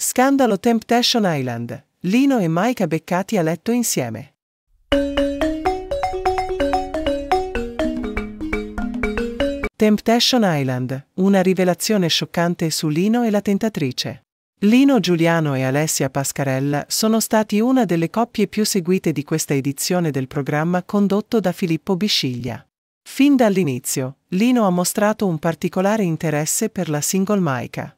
Scandalo Temptation Island. Lino e Mike beccati a letto insieme. Temptation Island. Una rivelazione scioccante su Lino e la tentatrice. Lino Giuliano e Alessia Pascarella sono stati una delle coppie più seguite di questa edizione del programma condotto da Filippo Bisciglia. Fin dall'inizio, Lino ha mostrato un particolare interesse per la single Maica.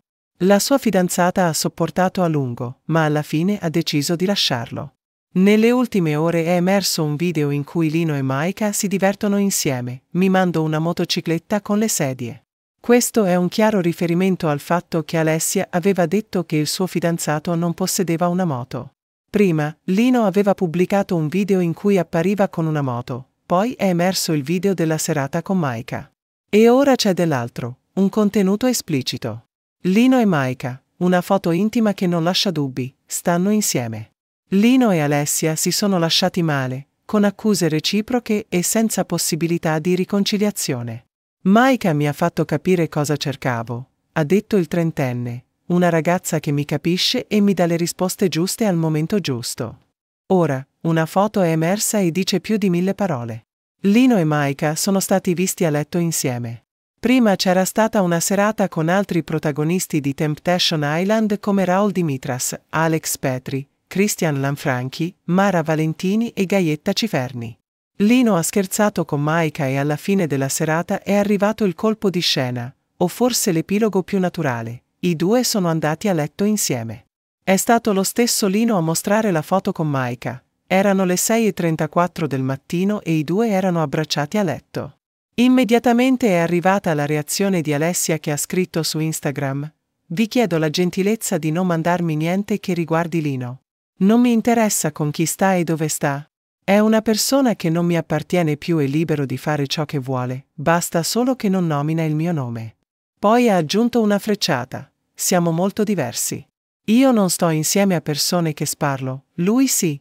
La sua fidanzata ha sopportato a lungo, ma alla fine ha deciso di lasciarlo. Nelle ultime ore è emerso un video in cui Lino e Maika si divertono insieme, mimando una motocicletta con le sedie. Questo è un chiaro riferimento al fatto che Alessia aveva detto che il suo fidanzato non possedeva una moto. Prima, Lino aveva pubblicato un video in cui appariva con una moto, poi è emerso il video della serata con Maika. E ora c'è dell'altro, un contenuto esplicito. Lino e Maika, una foto intima che non lascia dubbi, stanno insieme. Lino e Alessia si sono lasciati male, con accuse reciproche e senza possibilità di riconciliazione. Maika mi ha fatto capire cosa cercavo, ha detto il trentenne, una ragazza che mi capisce e mi dà le risposte giuste al momento giusto. Ora, una foto è emersa e dice più di mille parole. Lino e Maika sono stati visti a letto insieme. Prima c'era stata una serata con altri protagonisti di Temptation Island come Raul Dimitras, Alex Petri, Christian Lanfranchi, Mara Valentini e Gaietta Ciferni. Lino ha scherzato con Maika e alla fine della serata è arrivato il colpo di scena, o forse l'epilogo più naturale. I due sono andati a letto insieme. È stato lo stesso Lino a mostrare la foto con Maika. Erano le 6.34 del mattino e i due erano abbracciati a letto. Immediatamente è arrivata la reazione di Alessia che ha scritto su Instagram. Vi chiedo la gentilezza di non mandarmi niente che riguardi Lino. Non mi interessa con chi sta e dove sta. È una persona che non mi appartiene più e libero di fare ciò che vuole, basta solo che non nomina il mio nome. Poi ha aggiunto una frecciata. Siamo molto diversi. Io non sto insieme a persone che sparlo, lui sì.